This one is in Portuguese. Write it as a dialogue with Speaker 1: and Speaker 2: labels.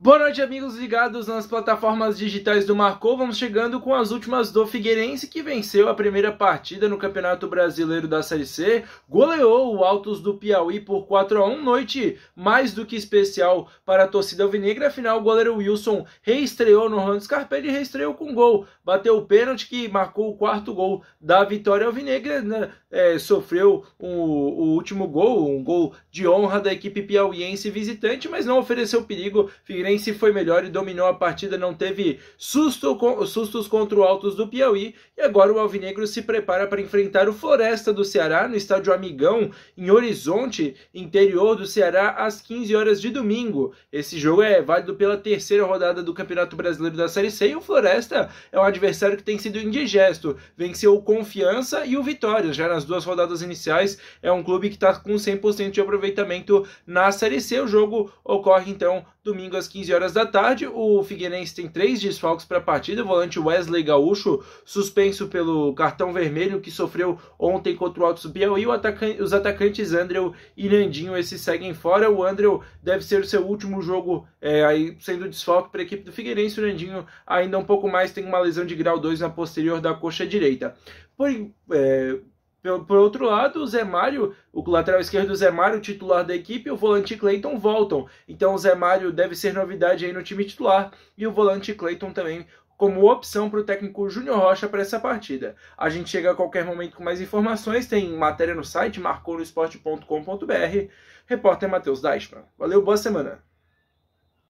Speaker 1: Boa noite, amigos ligados nas plataformas digitais do Marcou. Vamos chegando com as últimas do Figueirense, que venceu a primeira partida no Campeonato Brasileiro da Série C, goleou o Altos do Piauí por 4 a 1 noite mais do que especial para a torcida alvinegra. Afinal, o goleiro Wilson reestreou no Rando Scarpelli e reestreou com gol. Bateu o pênalti que marcou o quarto gol da vitória alvinegra. Né? É, sofreu o, o último gol, um gol de honra da equipe piauiense visitante, mas não ofereceu perigo. Figueirense Fluminense foi melhor e dominou a partida, não teve susto com, sustos contra o Altos do Piauí. E agora o Alvinegro se prepara para enfrentar o Floresta do Ceará no estádio Amigão, em Horizonte, interior do Ceará, às 15 horas de domingo. Esse jogo é válido pela terceira rodada do Campeonato Brasileiro da Série C e o Floresta é um adversário que tem sido indigesto. Venceu o Confiança e o Vitória. Já nas duas rodadas iniciais, é um clube que está com 100% de aproveitamento na Série C. O jogo ocorre então Domingo às 15 horas da tarde, o Figueirense tem três desfalques para a partida. O volante Wesley Gaúcho, suspenso pelo cartão vermelho que sofreu ontem contra o Altos Biel, e atacante, os atacantes andré e Nandinho, esses seguem fora. O andré deve ser o seu último jogo é, aí sendo desfalque para a equipe do Figueirense. O Nandinho ainda um pouco mais tem uma lesão de grau 2 na posterior da coxa direita. Por, é, por outro lado, o Zé Mário, o lateral esquerdo do Zé Mário, titular da equipe, e o volante Cleiton voltam. Então o Zé Mário deve ser novidade aí no time titular e o volante Cleiton também como opção para o técnico Júnior Rocha para essa partida. A gente chega a qualquer momento com mais informações, tem matéria no site marconosport.com.br. Repórter Matheus Daisman. Valeu, boa semana.